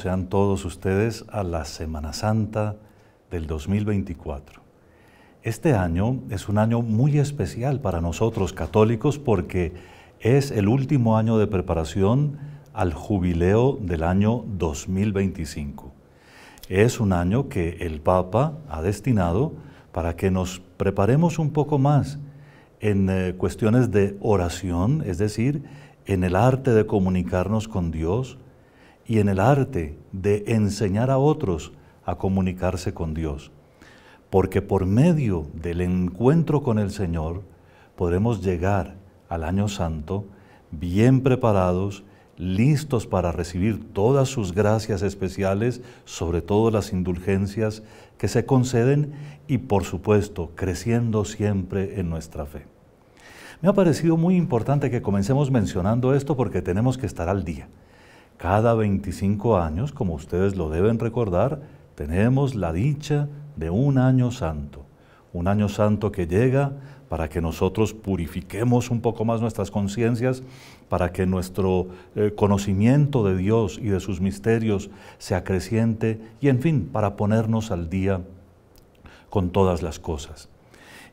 sean todos ustedes a la Semana Santa del 2024. Este año es un año muy especial para nosotros católicos porque es el último año de preparación al jubileo del año 2025. Es un año que el Papa ha destinado para que nos preparemos un poco más en eh, cuestiones de oración, es decir, en el arte de comunicarnos con Dios, y en el arte de enseñar a otros a comunicarse con Dios. Porque por medio del encuentro con el Señor podremos llegar al año santo bien preparados, listos para recibir todas sus gracias especiales, sobre todo las indulgencias que se conceden y por supuesto creciendo siempre en nuestra fe. Me ha parecido muy importante que comencemos mencionando esto porque tenemos que estar al día. Cada 25 años, como ustedes lo deben recordar, tenemos la dicha de un año santo. Un año santo que llega para que nosotros purifiquemos un poco más nuestras conciencias, para que nuestro eh, conocimiento de Dios y de sus misterios se acreciente y, en fin, para ponernos al día con todas las cosas.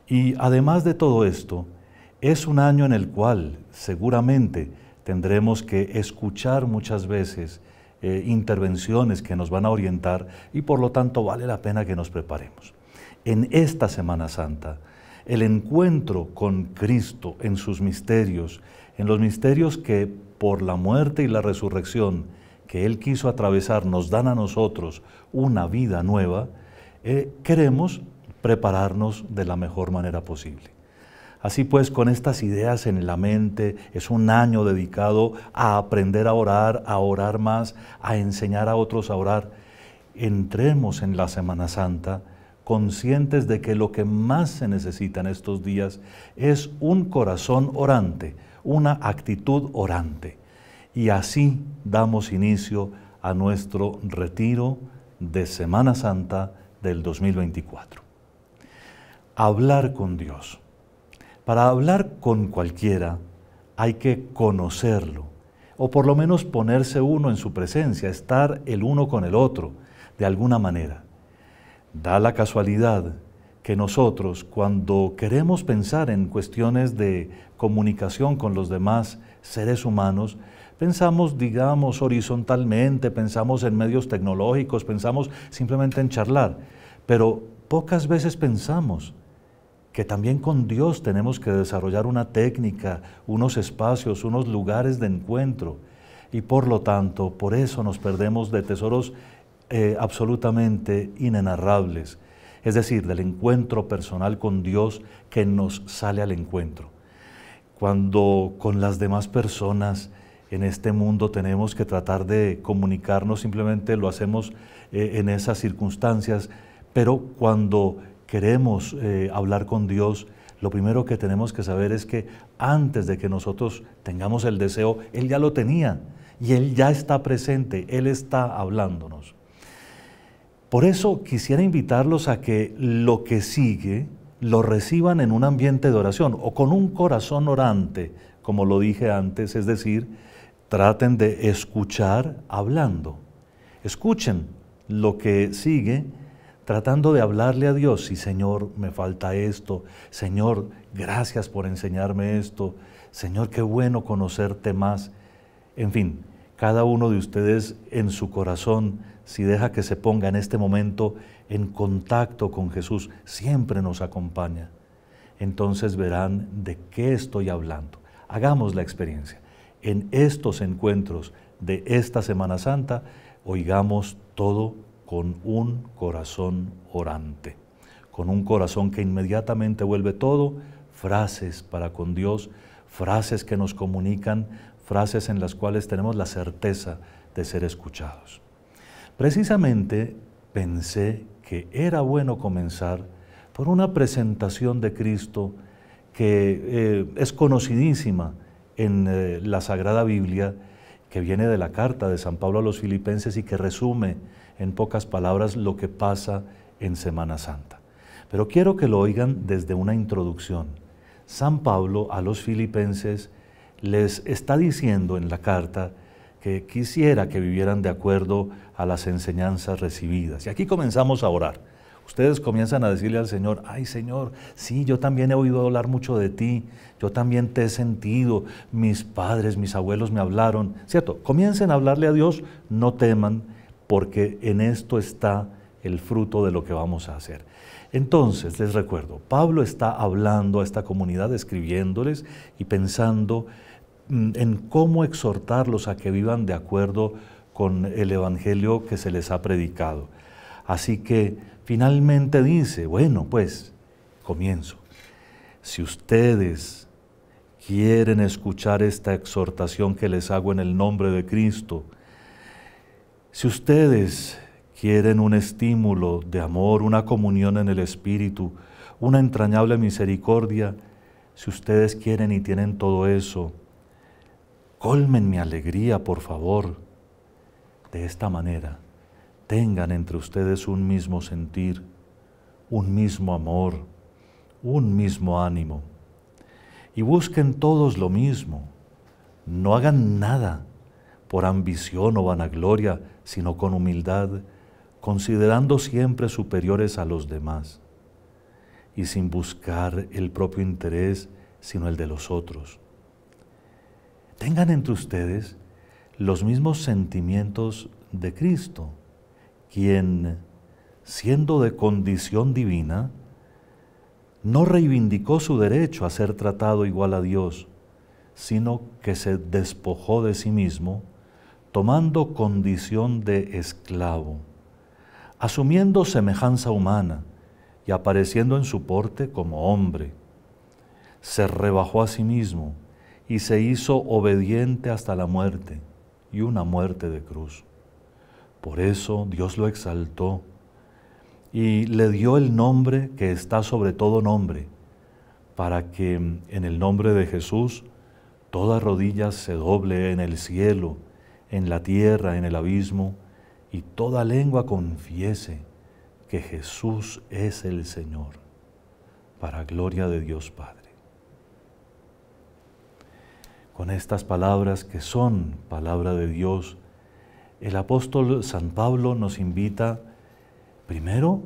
Y además de todo esto, es un año en el cual seguramente tendremos que escuchar muchas veces eh, intervenciones que nos van a orientar y por lo tanto vale la pena que nos preparemos. En esta Semana Santa, el encuentro con Cristo en sus misterios, en los misterios que por la muerte y la resurrección que Él quiso atravesar nos dan a nosotros una vida nueva, eh, queremos prepararnos de la mejor manera posible. Así pues, con estas ideas en la mente, es un año dedicado a aprender a orar, a orar más, a enseñar a otros a orar. Entremos en la Semana Santa conscientes de que lo que más se necesita en estos días es un corazón orante, una actitud orante. Y así damos inicio a nuestro retiro de Semana Santa del 2024. Hablar con Dios. Para hablar con cualquiera hay que conocerlo, o por lo menos ponerse uno en su presencia, estar el uno con el otro, de alguna manera. Da la casualidad que nosotros, cuando queremos pensar en cuestiones de comunicación con los demás seres humanos, pensamos, digamos, horizontalmente, pensamos en medios tecnológicos, pensamos simplemente en charlar, pero pocas veces pensamos que también con Dios tenemos que desarrollar una técnica, unos espacios, unos lugares de encuentro. Y por lo tanto, por eso nos perdemos de tesoros eh, absolutamente inenarrables, es decir, del encuentro personal con Dios que nos sale al encuentro. Cuando con las demás personas en este mundo tenemos que tratar de comunicarnos, simplemente lo hacemos eh, en esas circunstancias, pero cuando queremos eh, hablar con Dios, lo primero que tenemos que saber es que antes de que nosotros tengamos el deseo, Él ya lo tenía y Él ya está presente, Él está hablándonos. Por eso quisiera invitarlos a que lo que sigue lo reciban en un ambiente de oración o con un corazón orante, como lo dije antes, es decir, traten de escuchar hablando. Escuchen lo que sigue tratando de hablarle a Dios, y Señor, me falta esto, Señor, gracias por enseñarme esto, Señor, qué bueno conocerte más. En fin, cada uno de ustedes en su corazón, si deja que se ponga en este momento en contacto con Jesús, siempre nos acompaña. Entonces verán de qué estoy hablando. Hagamos la experiencia. En estos encuentros de esta Semana Santa, oigamos todo con un corazón orante, con un corazón que inmediatamente vuelve todo, frases para con Dios, frases que nos comunican, frases en las cuales tenemos la certeza de ser escuchados. Precisamente pensé que era bueno comenzar por una presentación de Cristo que eh, es conocidísima en eh, la Sagrada Biblia, que viene de la carta de San Pablo a los filipenses y que resume en pocas palabras, lo que pasa en Semana Santa. Pero quiero que lo oigan desde una introducción. San Pablo a los filipenses les está diciendo en la carta que quisiera que vivieran de acuerdo a las enseñanzas recibidas. Y aquí comenzamos a orar. Ustedes comienzan a decirle al Señor, ay Señor, sí, yo también he oído hablar mucho de ti, yo también te he sentido, mis padres, mis abuelos me hablaron, ¿cierto? Comiencen a hablarle a Dios, no teman, porque en esto está el fruto de lo que vamos a hacer. Entonces, les recuerdo, Pablo está hablando a esta comunidad, escribiéndoles y pensando mm, en cómo exhortarlos a que vivan de acuerdo con el Evangelio que se les ha predicado. Así que finalmente dice, bueno, pues comienzo. Si ustedes quieren escuchar esta exhortación que les hago en el nombre de Cristo, si ustedes quieren un estímulo de amor, una comunión en el Espíritu, una entrañable misericordia, si ustedes quieren y tienen todo eso, colmen mi alegría, por favor. De esta manera, tengan entre ustedes un mismo sentir, un mismo amor, un mismo ánimo. Y busquen todos lo mismo. No hagan nada por ambición o vanagloria, sino con humildad, considerando siempre superiores a los demás, y sin buscar el propio interés, sino el de los otros. Tengan entre ustedes los mismos sentimientos de Cristo, quien, siendo de condición divina, no reivindicó su derecho a ser tratado igual a Dios, sino que se despojó de sí mismo, tomando condición de esclavo, asumiendo semejanza humana y apareciendo en su porte como hombre. Se rebajó a sí mismo y se hizo obediente hasta la muerte y una muerte de cruz. Por eso Dios lo exaltó y le dio el nombre que está sobre todo nombre, para que en el nombre de Jesús toda rodilla se doble en el cielo, en la tierra, en el abismo, y toda lengua confiese que Jesús es el Señor, para gloria de Dios Padre. Con estas palabras que son palabra de Dios, el apóstol San Pablo nos invita, primero,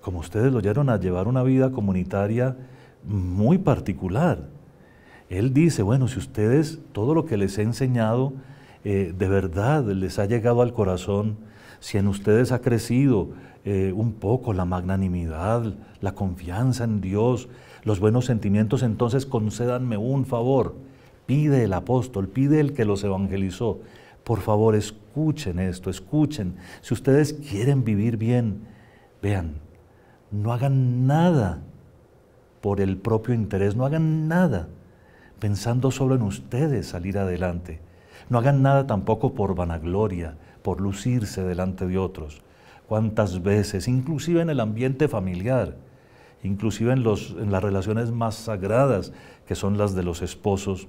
como ustedes lo oyeron, a llevar una vida comunitaria muy particular. Él dice, bueno, si ustedes todo lo que les he enseñado, eh, de verdad les ha llegado al corazón, si en ustedes ha crecido eh, un poco la magnanimidad, la confianza en Dios, los buenos sentimientos, entonces concédanme un favor. Pide el apóstol, pide el que los evangelizó. Por favor, escuchen esto, escuchen. Si ustedes quieren vivir bien, vean, no hagan nada por el propio interés, no hagan nada pensando solo en ustedes salir adelante no hagan nada tampoco por vanagloria, por lucirse delante de otros. ¿Cuántas veces, inclusive en el ambiente familiar, inclusive en, las relaciones más sagradas, que son las de los esposos,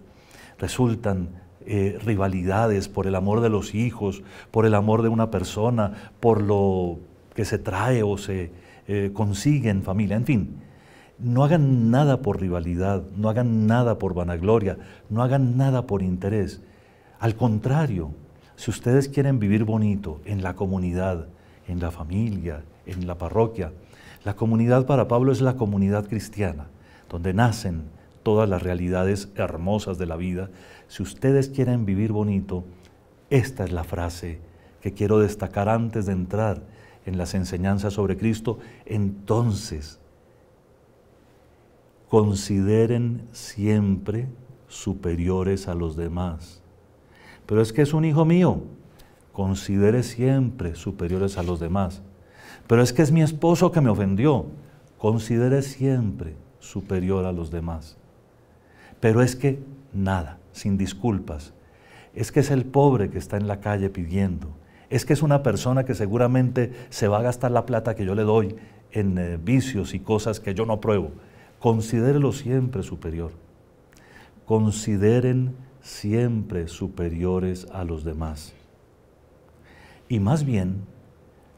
resultan eh, rivalidades por el amor de los hijos, por el amor de una persona, por lo que se trae o se eh, consigue en familia, en fin. No hagan nada por rivalidad, no hagan nada por vanagloria, no hagan nada por interés, al contrario, si ustedes quieren vivir bonito en la comunidad, en la familia, en la parroquia, la comunidad para Pablo es la comunidad cristiana, donde nacen todas las realidades hermosas de la vida. Si ustedes quieren vivir bonito, esta es la frase que quiero destacar antes de entrar en las enseñanzas sobre Cristo. Entonces, consideren siempre superiores a los demás pero es que es un hijo mío. Considere siempre superiores a los demás. Pero es que es mi esposo que me ofendió. Considere siempre superior a los demás. Pero es que nada, sin disculpas. Es que es el pobre que está en la calle pidiendo. Es que es una persona que seguramente se va a gastar la plata que yo le doy en eh, vicios y cosas que yo no apruebo. Considérelo siempre superior. Consideren siempre superiores a los demás. Y más bien,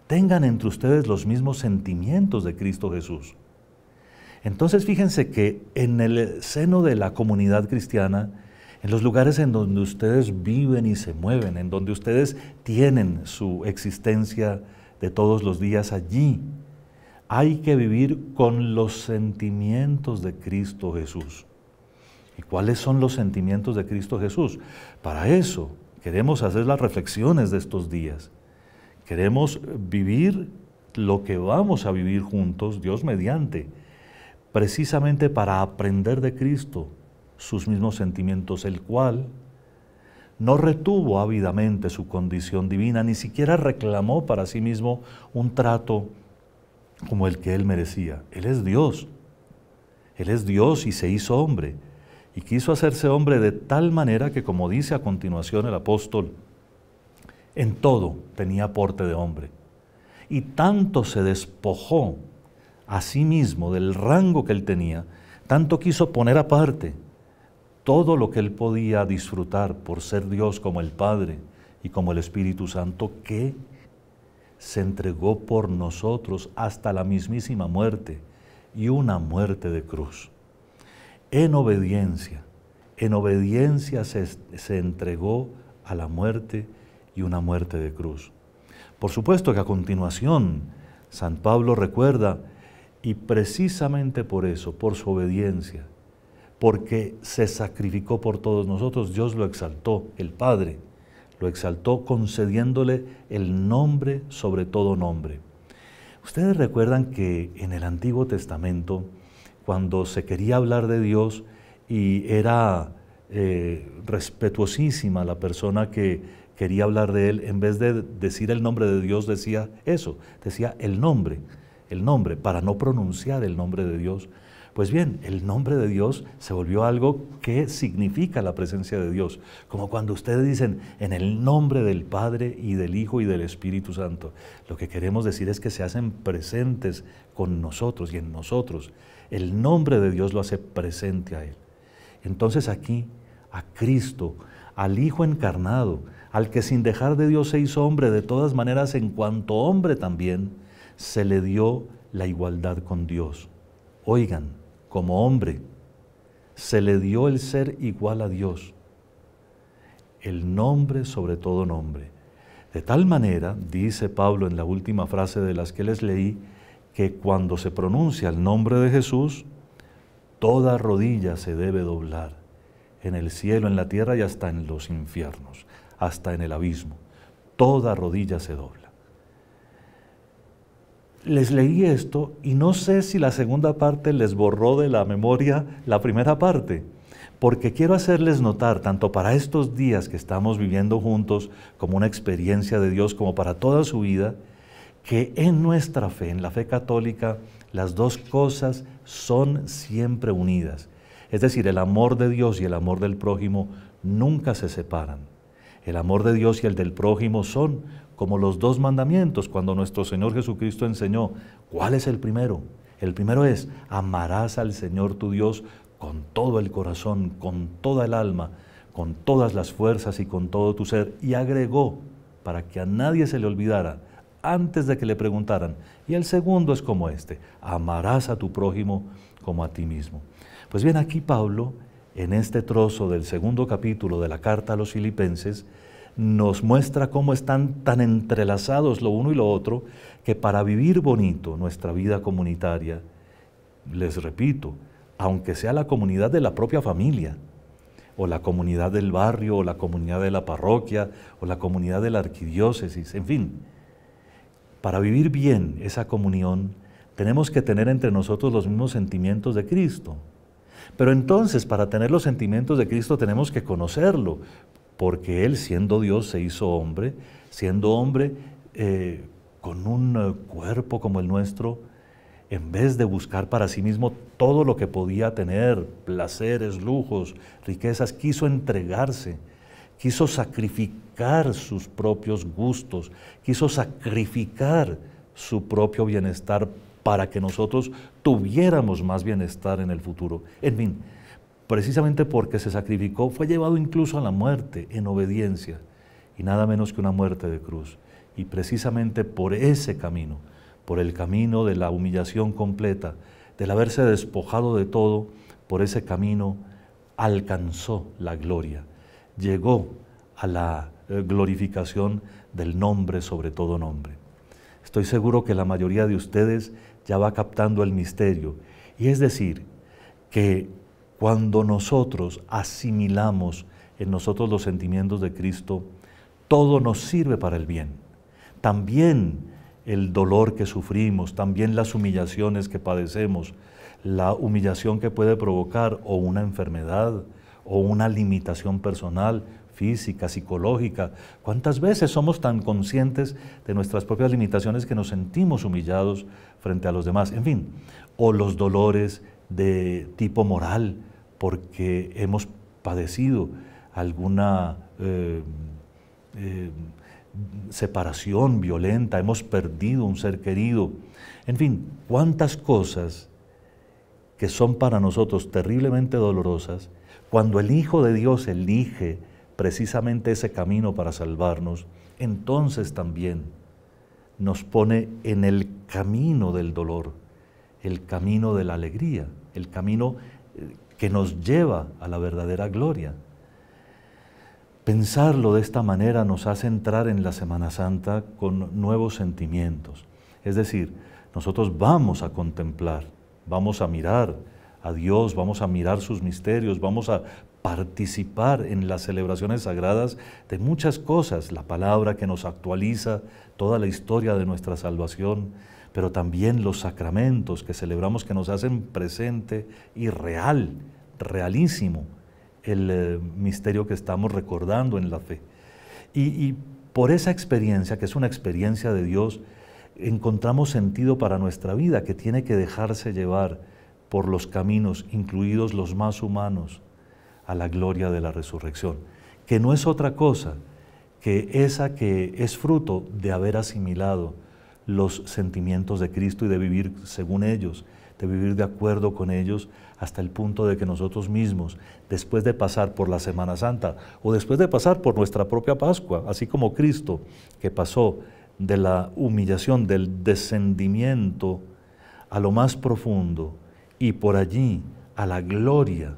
tengan entre ustedes los mismos sentimientos de Cristo Jesús. Entonces fíjense que en el seno de la comunidad cristiana, en los lugares en donde ustedes viven y se mueven, en donde ustedes tienen su existencia de todos los días allí, hay que vivir con los sentimientos de Cristo Jesús. ¿Y cuáles son los sentimientos de Cristo Jesús? Para eso queremos hacer las reflexiones de estos días. Queremos vivir lo que vamos a vivir juntos, Dios mediante, precisamente para aprender de Cristo sus mismos sentimientos, el cual no retuvo ávidamente su condición divina, ni siquiera reclamó para sí mismo un trato como el que él merecía. Él es Dios, Él es Dios y se hizo hombre y quiso hacerse hombre de tal manera que, como dice a continuación el apóstol, en todo tenía porte de hombre. Y tanto se despojó a sí mismo del rango que él tenía, tanto quiso poner aparte todo lo que él podía disfrutar por ser Dios como el Padre y como el Espíritu Santo, que se entregó por nosotros hasta la mismísima muerte y una muerte de cruz en obediencia. En obediencia se, entregó a la muerte y una muerte de cruz. Por supuesto que a continuación San Pablo recuerda, y precisamente por eso, por su obediencia, porque se sacrificó por todos nosotros, Dios lo exaltó, el Padre lo exaltó concediéndole el nombre sobre todo nombre. Ustedes recuerdan que en el Antiguo Testamento, cuando se quería hablar de Dios y era eh, respetuosísima la persona que quería hablar de Él, en vez de decir el nombre de Dios decía eso, decía el nombre, el nombre, para no pronunciar el nombre de Dios pues bien, el nombre de Dios se volvió algo que significa la presencia de Dios, como cuando ustedes dicen en el nombre del Padre y del Hijo y del Espíritu Santo. Lo que queremos decir es que se hacen presentes con nosotros y en nosotros. El nombre de Dios lo hace presente a Él. Entonces aquí, a Cristo, al Hijo encarnado, al que sin dejar de Dios se hizo hombre, de todas maneras en cuanto hombre también, se le dio la igualdad con Dios. Oigan, como hombre, se le dio el ser igual a Dios, el nombre sobre todo nombre. De tal manera, dice Pablo en la última frase de las que les leí, que cuando se pronuncia el nombre de Jesús, toda rodilla se debe doblar, en el cielo, en la tierra y hasta en los infiernos, hasta en el abismo. Toda rodilla se dobla les leí esto y no sé si la segunda parte les borró de la memoria la primera parte, porque quiero hacerles notar, tanto para estos días que estamos viviendo juntos como una experiencia de Dios, como para toda su vida, que en nuestra fe, en la fe católica, las dos cosas son siempre unidas. Es decir, el amor de Dios y el amor del prójimo nunca se separan. El amor de Dios y el del prójimo son como los dos mandamientos, cuando nuestro Señor Jesucristo enseñó, ¿cuál es el primero? El primero es, amarás al Señor tu Dios con todo el corazón, con toda el alma, con todas las fuerzas y con todo tu ser. Y agregó, para que a nadie se le olvidara, antes de que le preguntaran. Y el segundo es como este, amarás a tu prójimo como a ti mismo. Pues bien, aquí Pablo, en este trozo del segundo capítulo de la carta a los filipenses, nos muestra cómo están tan entrelazados lo uno y lo otro que para vivir bonito nuestra vida comunitaria, les repito, aunque sea la comunidad de la propia familia, o la comunidad del barrio, o la comunidad de la parroquia, o la comunidad de la arquidiócesis, en fin, para vivir bien esa comunión tenemos que tener entre nosotros los mismos sentimientos de Cristo. Pero entonces, para tener los sentimientos de Cristo tenemos que conocerlo, porque Él siendo Dios se hizo hombre, siendo hombre eh, con un eh, cuerpo como el nuestro, en vez de buscar para sí mismo todo lo que podía tener, placeres, lujos, riquezas, quiso entregarse, quiso sacrificar sus propios gustos, quiso sacrificar su propio bienestar para que nosotros tuviéramos más bienestar en el futuro. En fin, precisamente porque se sacrificó, fue llevado incluso a la muerte en obediencia, y nada menos que una muerte de cruz. Y precisamente por ese camino, por el camino de la humillación completa, del haberse despojado de todo, por ese camino alcanzó la gloria, llegó a la eh, glorificación del nombre sobre todo nombre. Estoy seguro que la mayoría de ustedes ya va captando el misterio, y es decir, que cuando nosotros asimilamos en nosotros los sentimientos de Cristo, todo nos sirve para el bien. También el dolor que sufrimos, también las humillaciones que padecemos, la humillación que puede provocar o una enfermedad o una limitación personal, física, psicológica. ¿Cuántas veces somos tan conscientes de nuestras propias limitaciones que nos sentimos humillados frente a los demás? En fin, o los dolores de tipo moral, porque hemos padecido alguna eh, eh, separación violenta, hemos perdido un ser querido. En fin, cuántas cosas que son para nosotros terriblemente dolorosas, cuando el Hijo de Dios elige precisamente ese camino para salvarnos, entonces también nos pone en el camino del dolor, el camino de la alegría, el camino eh, que nos lleva a la verdadera gloria. Pensarlo de esta manera nos hace entrar en la Semana Santa con nuevos sentimientos. Es decir, nosotros vamos a contemplar, vamos a mirar a Dios, vamos a mirar sus misterios, vamos a participar en las celebraciones sagradas de muchas cosas, la palabra que nos actualiza toda la historia de nuestra salvación, pero también los sacramentos que celebramos que nos hacen presente y real, realísimo, el eh, misterio que estamos recordando en la fe. y por esa experiencia, que es una experiencia de Dios, encontramos sentido para nuestra vida, que tiene que dejarse llevar por los caminos, incluidos los más humanos, a la gloria de la resurrección, que no es otra cosa que esa que es fruto de haber asimilado los sentimientos de Cristo y de vivir según ellos, de vivir de acuerdo con ellos hasta el punto de que nosotros mismos, después de pasar por la Semana Santa o después de pasar por nuestra propia Pascua, así como Cristo que pasó de la humillación, del descendimiento a lo más profundo y por allí a la gloria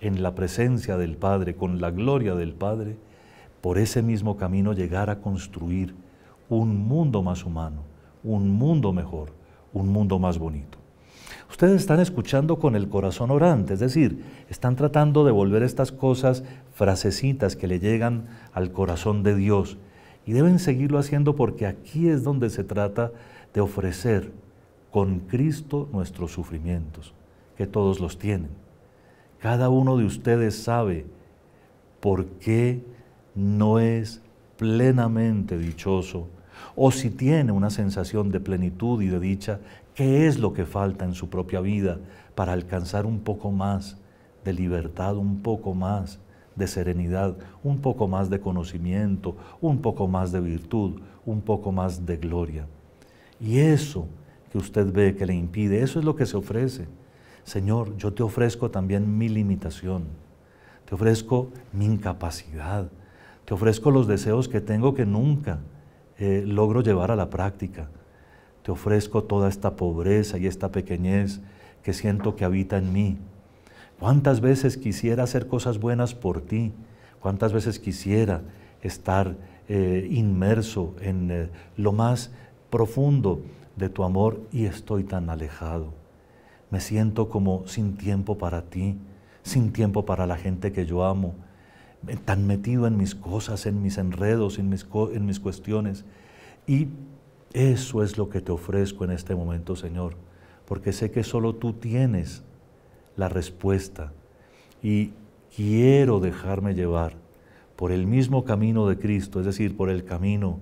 en la presencia del Padre, con la gloria del Padre, por ese mismo camino llegar a construir un mundo más humano, un mundo mejor, un mundo más bonito. Ustedes están escuchando con el corazón orante, es decir, están tratando de volver estas cosas, frasecitas que le llegan al corazón de Dios. Y deben seguirlo haciendo porque aquí es donde se trata de ofrecer con Cristo nuestros sufrimientos, que todos los tienen. Cada uno de ustedes sabe por qué no es plenamente dichoso o si tiene una sensación de plenitud y de dicha, ¿qué es lo que falta en su propia vida para alcanzar un poco más de libertad, un poco más de serenidad, un poco más de conocimiento, un poco más de virtud, un poco más de gloria? Y eso que usted ve que le impide, eso es lo que se ofrece. Señor, yo te ofrezco también mi limitación, te ofrezco mi incapacidad, te ofrezco los deseos que tengo que nunca eh, logro llevar a la práctica. Te ofrezco toda esta pobreza y esta pequeñez que siento que habita en mí. ¿Cuántas veces quisiera hacer cosas buenas por ti? ¿Cuántas veces quisiera estar eh, inmerso en eh, lo más profundo de tu amor y estoy tan alejado? Me siento como sin tiempo para ti, sin tiempo para la gente que yo amo, tan metido en mis cosas, en mis enredos, en mis, en mis cuestiones. Y eso es lo que te ofrezco en este momento, Señor, porque sé que solo tú tienes la respuesta y quiero dejarme llevar por el mismo camino de Cristo, es decir, por el camino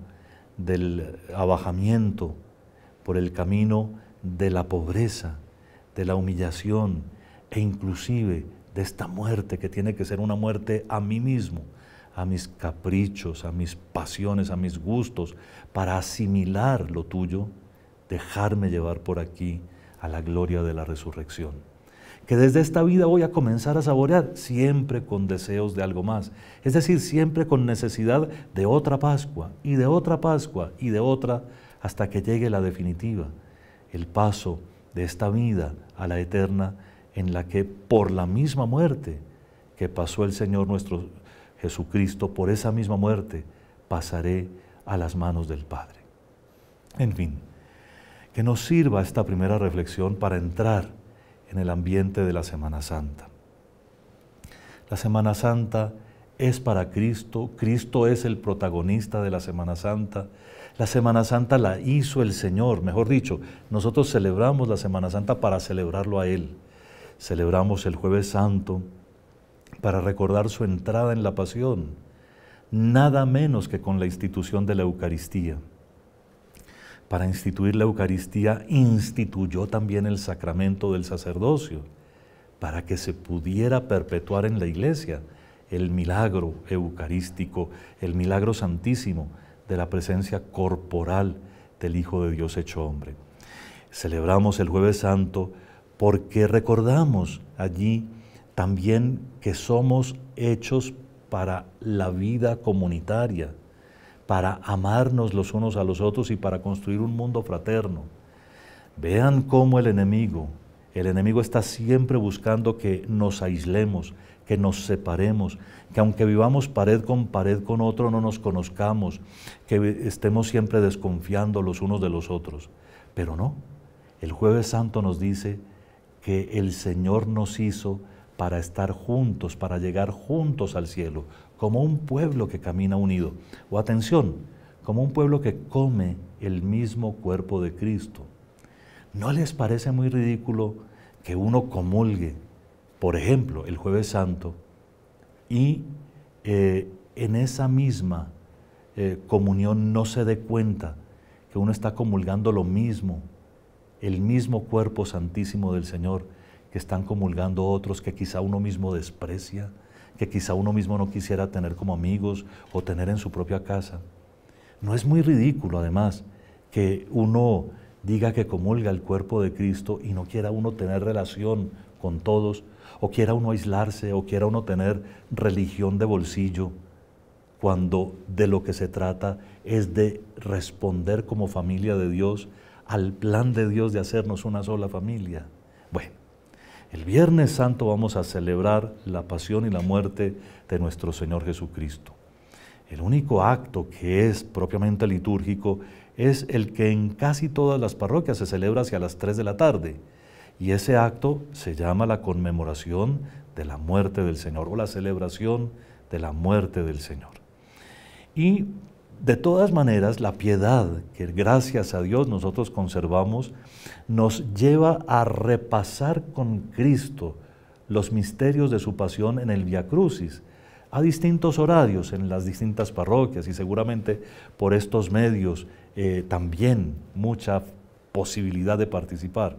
del abajamiento, por el camino de la pobreza, de la humillación e inclusive esta muerte que tiene que ser una muerte a mí mismo, a mis caprichos, a mis pasiones, a mis gustos, para asimilar lo tuyo, dejarme llevar por aquí a la gloria de la resurrección. Que desde esta vida voy a comenzar a saborear siempre con deseos de algo más, es decir, siempre con necesidad de otra Pascua y de otra Pascua y de otra hasta que llegue la definitiva, el paso de esta vida a la eterna en la que por la misma muerte que pasó el Señor nuestro Jesucristo, por esa misma muerte pasaré a las manos del Padre. En fin, que nos sirva esta primera reflexión para entrar en el ambiente de la Semana Santa. La Semana Santa es para Cristo, Cristo es el protagonista de la Semana Santa. La Semana Santa la hizo el Señor, mejor dicho, nosotros celebramos la Semana Santa para celebrarlo a Él celebramos el jueves santo para recordar su entrada en la pasión, nada menos que con la institución de la Eucaristía. Para instituir la Eucaristía instituyó también el sacramento del sacerdocio, para que se pudiera perpetuar en la iglesia el milagro eucarístico, el milagro santísimo de la presencia corporal del Hijo de Dios hecho hombre. Celebramos el jueves santo porque recordamos allí también que somos hechos para la vida comunitaria, para amarnos los unos a los otros y para construir un mundo fraterno. Vean cómo el enemigo, el enemigo está siempre buscando que nos aislemos, que nos separemos, que aunque vivamos pared con pared con otro, no nos conozcamos, que estemos siempre desconfiando los unos de los otros. Pero no, el jueves santo nos dice, que el Señor nos hizo para estar juntos, para llegar juntos al cielo, como un pueblo que camina unido. O atención, como un pueblo que come el mismo cuerpo de Cristo. ¿No les parece muy ridículo que uno comulgue, por ejemplo, el jueves santo, y eh, en esa misma eh, comunión no se dé cuenta que uno está comulgando lo mismo el mismo cuerpo santísimo del Señor que están comulgando otros que quizá uno mismo desprecia, que quizá uno mismo no quisiera tener como amigos o tener en su propia casa. No es muy ridículo, además, que uno diga que comulga el cuerpo de Cristo y no quiera uno tener relación con todos, o quiera uno aislarse, o quiera uno tener religión de bolsillo, cuando de lo que se trata es de responder como familia de Dios al plan de Dios de hacernos una sola familia. Bueno, el Viernes Santo vamos a celebrar la pasión y la muerte de nuestro Señor Jesucristo. El único acto que es propiamente litúrgico es el que en casi todas las parroquias se celebra hacia las 3 de la tarde. Y ese acto se llama la conmemoración de la muerte del Señor o la celebración de la muerte del Señor. Y de todas maneras, la piedad que gracias a Dios nosotros conservamos nos lleva a repasar con Cristo los misterios de su pasión en el Via Crucis, a distintos horarios en las distintas parroquias y seguramente por estos medios eh, también mucha posibilidad de participar.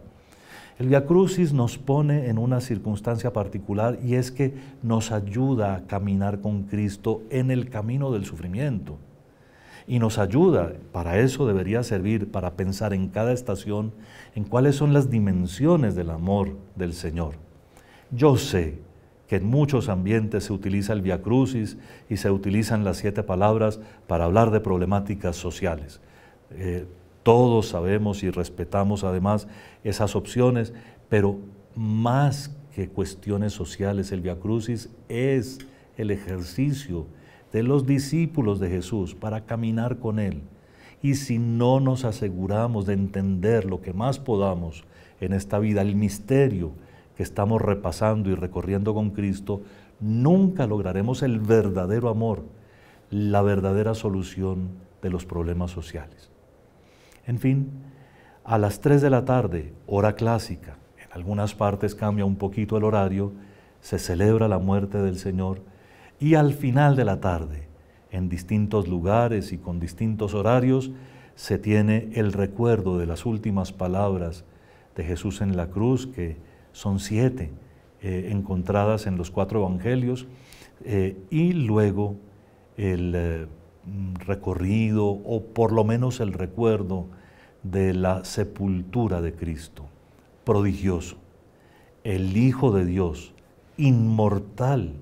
El Via Crucis nos pone en una circunstancia particular y es que nos ayuda a caminar con Cristo en el camino del sufrimiento y nos ayuda. Para eso debería servir, para pensar en cada estación, en cuáles son las dimensiones del amor del Señor. Yo sé que en muchos ambientes se utiliza el Via Crucis y se utilizan las siete palabras para hablar de problemáticas sociales. Eh, todos sabemos y respetamos además esas opciones, pero más que cuestiones sociales, el Via Crucis es el ejercicio de los discípulos de Jesús para caminar con Él. Y si no nos aseguramos de entender lo que más podamos en esta vida, el misterio que estamos repasando y recorriendo con Cristo, nunca lograremos el verdadero amor, la verdadera solución de los problemas sociales. En fin, a las 3 de la tarde, hora clásica, en algunas partes cambia un poquito el horario, se celebra la muerte del Señor, y al final de la tarde, en distintos lugares y con distintos horarios, se tiene el recuerdo de las últimas palabras de Jesús en la cruz, que son siete, eh, encontradas en los cuatro evangelios, eh, y luego el eh, recorrido, o por lo menos el recuerdo, de la sepultura de Cristo, prodigioso, el Hijo de Dios, inmortal,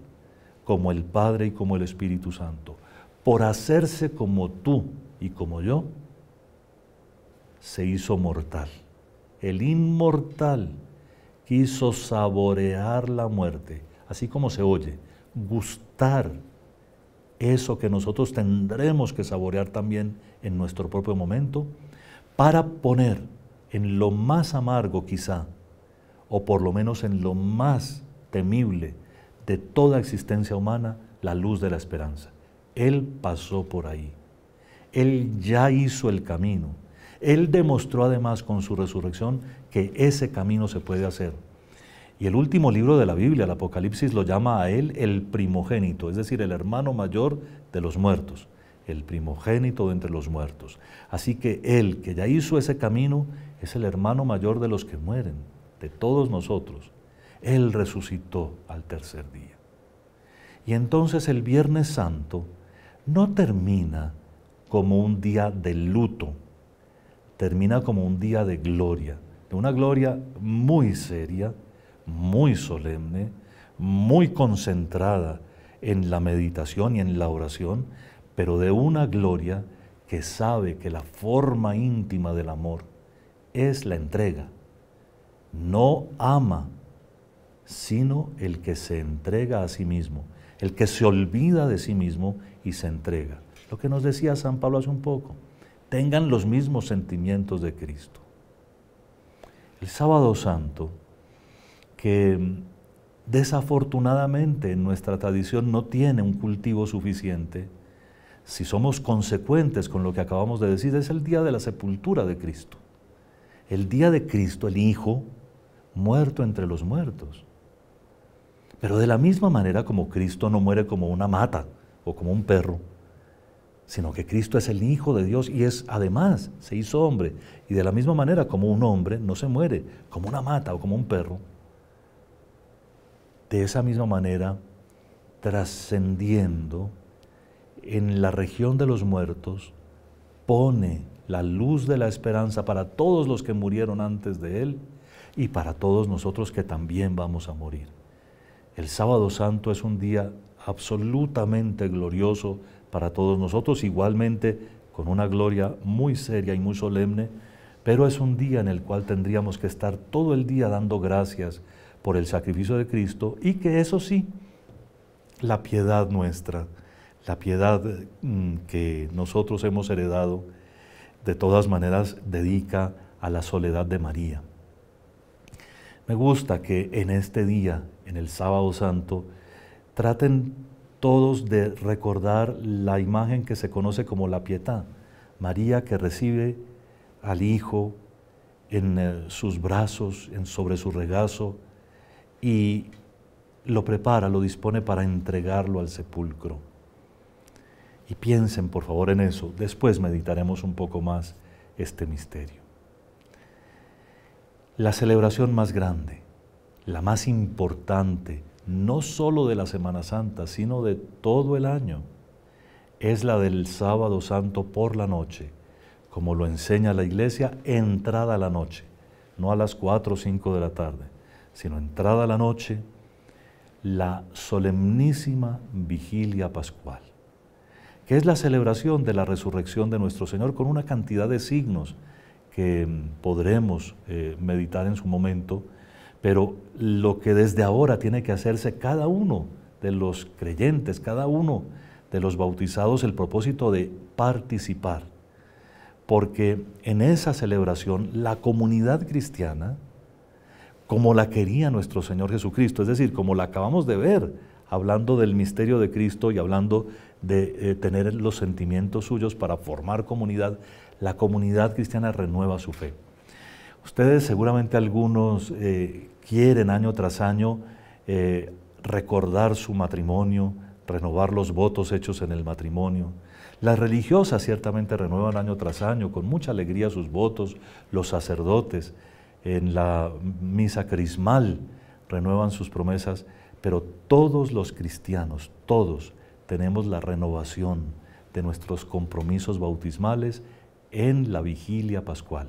como el Padre y como el Espíritu Santo, por hacerse como tú y como yo, se hizo mortal. El inmortal quiso saborear la muerte, así como se oye, gustar eso que nosotros tendremos que saborear también en nuestro propio momento, para poner en lo más amargo quizá, o por lo menos en lo más temible, de toda existencia humana la luz de la esperanza. Él pasó por ahí. Él ya hizo el camino. Él demostró además con su resurrección que ese camino se puede hacer. Y el último libro de la Biblia, el Apocalipsis, lo llama a él el primogénito, es decir, el hermano mayor de los muertos, el primogénito de entre los muertos. Así que él que ya hizo ese camino es el hermano mayor de los que mueren, de todos nosotros. Él resucitó al tercer día. Y entonces el Viernes Santo no termina como un día de luto, termina como un día de gloria, de una gloria muy seria, muy solemne, muy concentrada en la meditación y en la oración, pero de una gloria que sabe que la forma íntima del amor es la entrega. No ama sino el que se entrega a sí mismo, el que se olvida de sí mismo y se entrega. Lo que nos decía San Pablo hace un poco, tengan los mismos sentimientos de Cristo. El sábado santo, que desafortunadamente en nuestra tradición no tiene un cultivo suficiente, si somos consecuentes con lo que acabamos de decir, es el día de la sepultura de Cristo. El día de Cristo, el Hijo, muerto entre los muertos. Pero de la misma manera como Cristo no muere como una mata o como un perro, sino que Cristo es el Hijo de Dios y es además, se hizo hombre. Y de la misma manera como un hombre no se muere como una mata o como un perro, de esa misma manera, trascendiendo en la región de los muertos, pone la luz de la esperanza para todos los que murieron antes de Él y para todos nosotros que también vamos a morir. El sábado santo es un día absolutamente glorioso para todos nosotros, igualmente con una gloria muy seria y muy solemne, pero es un día en el cual tendríamos que estar todo el día dando gracias por el sacrificio de Cristo y que eso sí, la piedad nuestra, la piedad mm, que nosotros hemos heredado, de todas maneras dedica a la soledad de María. Me gusta que en este día, en el sábado santo, traten todos de recordar la imagen que se conoce como la pietad. María que recibe al Hijo en eh, sus brazos, en, sobre su regazo, y lo prepara, lo dispone para entregarlo al sepulcro. Y piensen, por favor, en eso. Después meditaremos un poco más este misterio la celebración más grande, la más importante, no solo de la Semana Santa, sino de todo el año, es la del sábado santo por la noche, como lo enseña la iglesia, entrada a la noche, no a las 4 o 5 de la tarde, sino entrada a la noche, la solemnísima vigilia pascual, que es la celebración de la resurrección de nuestro Señor con una cantidad de signos que podremos eh, meditar en su momento, pero lo que desde ahora tiene que hacerse cada uno de los creyentes, cada uno de los bautizados, el propósito de participar. Porque en esa celebración la comunidad cristiana, como la quería nuestro Señor Jesucristo, es decir, como la acabamos de ver, hablando del misterio de Cristo y hablando de eh, tener los sentimientos suyos para formar comunidad, la comunidad cristiana renueva su fe. Ustedes seguramente algunos eh, quieren año tras año eh, recordar su matrimonio, renovar los votos hechos en el matrimonio. Las religiosas ciertamente renuevan año tras año con mucha alegría sus votos, los sacerdotes en la misa crismal renuevan sus promesas, pero todos los cristianos, todos tenemos la renovación de nuestros compromisos bautismales en la vigilia pascual,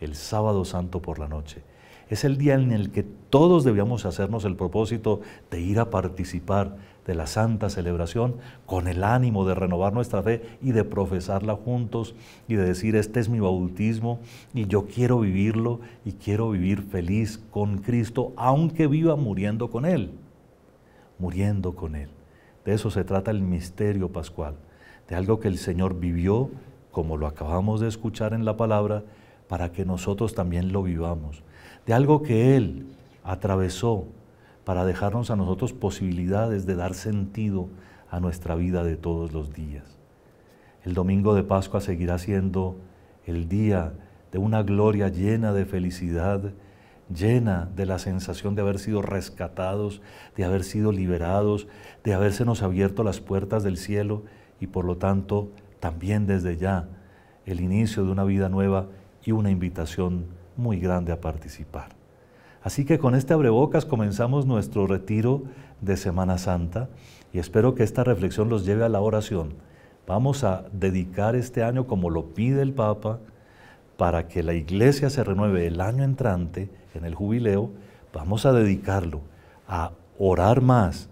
el sábado santo por la noche. Es el día en el que todos debíamos hacernos el propósito de ir a participar de la santa celebración con el ánimo de renovar nuestra fe y de profesarla juntos y de decir, este es mi bautismo y yo quiero vivirlo y quiero vivir feliz con Cristo, aunque viva muriendo con Él, muriendo con Él. De eso se trata el misterio pascual, de algo que el Señor vivió, como lo acabamos de escuchar en la palabra, para que nosotros también lo vivamos. De algo que Él atravesó para dejarnos a nosotros posibilidades de dar sentido a nuestra vida de todos los días. El domingo de Pascua seguirá siendo el día de una gloria llena de felicidad, llena de la sensación de haber sido rescatados, de haber sido liberados, de nos abierto las puertas del cielo y por lo tanto también desde ya el inicio de una vida nueva y una invitación muy grande a participar. Así que con este abrebocas comenzamos nuestro retiro de Semana Santa y espero que esta reflexión los lleve a la oración. Vamos a dedicar este año como lo pide el Papa para que la iglesia se renueve el año entrante en el jubileo, vamos a dedicarlo a orar más,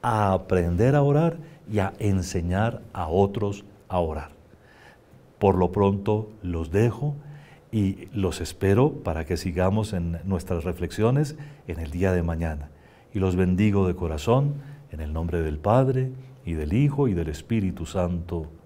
a aprender a orar y a enseñar a otros por lo pronto los dejo y los espero para que sigamos en nuestras reflexiones en el día de mañana. Y los bendigo de corazón en el nombre del Padre y del Hijo y del Espíritu Santo.